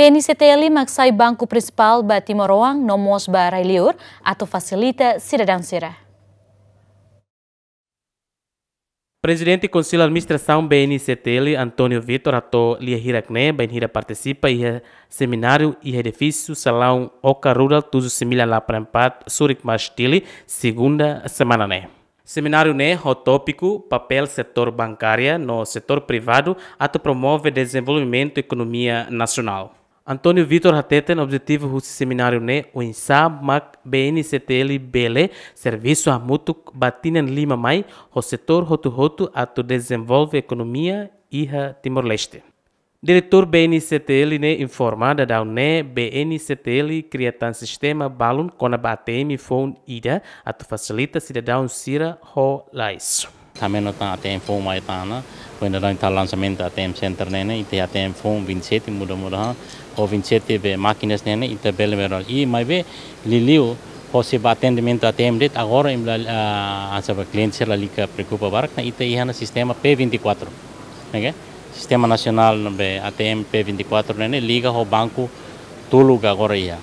BNCTL maksai Banco Principal Batimoroang nomos Ba Railiur atau fasilita cidadão sira. Presidente do Conselho de Administração BNCTL, Antônio Vitor, ato Lia Hiracne, bem Hira participa e é seminário e edifício Salão Oca Rural, tudo similar lá para empat, Surik Mastili, segunda semana, né? Seminário né, o tópico papel setor bancária no setor privado ato promove desenvolvimento e economia nacional. Antônio Vitor Rateten, objetivo husi o ne uinsab mak BNCTL BLE, serviço a mutuk batinen lima mai, o setor hotu hotu ato desenvolve economia iha Timor-Leste. Diretor BNCTL ne informa da dau ne BNCTL criatan sistema balun kona batemi phone ida atu facilita cidadão sira ho lais. Θαμένο τα ATM phone μα ήταν, που είναι ρόνι τα λανσαμέντα ATM center νένε, είτε ATM phone βινσέτη μου δομούρα, ο βινσέτη βε μάκινες νένε, είτε βέλε με ρόλ. Ή μαϊ βε λιλίου, πως είπα ατέντιμεντο ATM δίτ, αγόρα είμαι ανσαβα κλίντσε λαλίκα πρικούπα βάρκνα, είτε είχα ένα σύστημα P24. Σύστημα νασιονάλ με ATM P24 νένε, λίγα ο μπάνκου τούλουγα αγόρα είχα.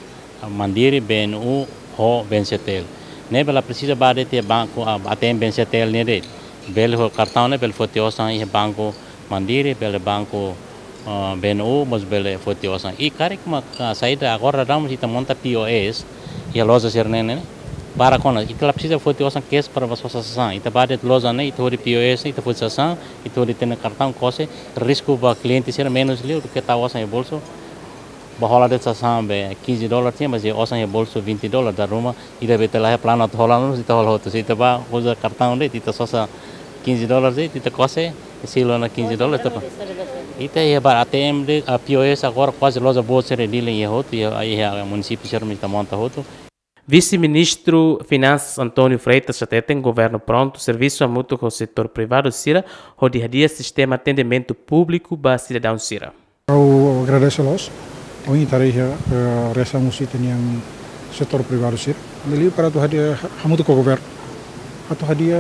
Μαντήρι μπεν ου, ο βενσετέλ. Ναι, αλλά πρέπει να πάρετε ATM βενσετέλ νερίτ. बेल हो करता हूँ बेल फोती ओसा ये बांको मंदिर बेल बांको बेन ओ मज बेल फोती ओसा ये कार्यक्रम साइड अगर राम जी तो मंत्र पी ओ एस ये लॉज सर ने बारह कौन इत लप सीधे फोती ओसा केस पर बस वसा सा इत बारे इत लॉज ने इतोरी पी ओ एस इत फोत सा इतोरी तेने करता हूँ कौसे रिस्क हुआ क्लियन तीसरे मेन उस लिए किताब ओसा ये बोल सो बहुत अच्छा सा बे किस डॉलर थी बस ये ओसा ये बोल सो बीती डॉलर दर रूम इधर बेतला है प्लान होता होता करता हूँ सोसा 15 dólares e eh, te quase esse lona 15 é dólares tá e te é barato em é a POS agora quase loja boa ser em outro e aí a é município ser muito tá monta outro Vice-ministro Finanças Antônio Freitas até tem governo pronto, serviço a mútuo com o setor privado Cira, rodearia sistema atendimento público para cidadão Cira. Eu agradeço a nós, o interesse uh, resta um sítio setor privado Cira, ali para tu rodeio a mútuo com o governo a torradia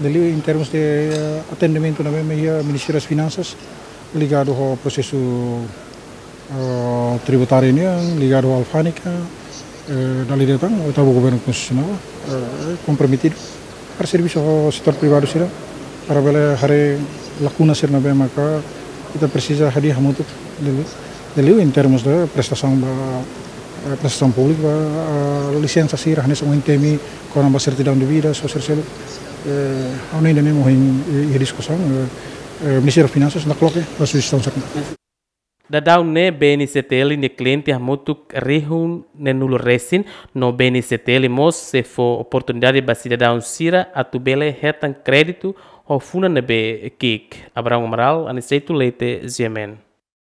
dele em termos de eh, atendimento na mesma Ministério das Finanças ligado ao processo uh, tributário ligado ao alfânica, uh, dali o oitavo governo constitucional uh, comprometido para serviço ao setor privado sira para bela hare lacuna sir na mesma kita precisa de mutuk dele dele em termos de prestação da a prestação pública, a licença se irá nesse momento temi com uma certidão de vida, só ser selo, ainda mesmo em discussão, o Ministério das Finanças na coloca a sugestão sacna. Dadau ne BNCTL o cliente armotuk rehun ne nulo resin no BNCTL mos se for oportunidade ba cidadão sira atu bele retan crédito ou funa ne be kik Abraão Amaral aniseitu leite zemen.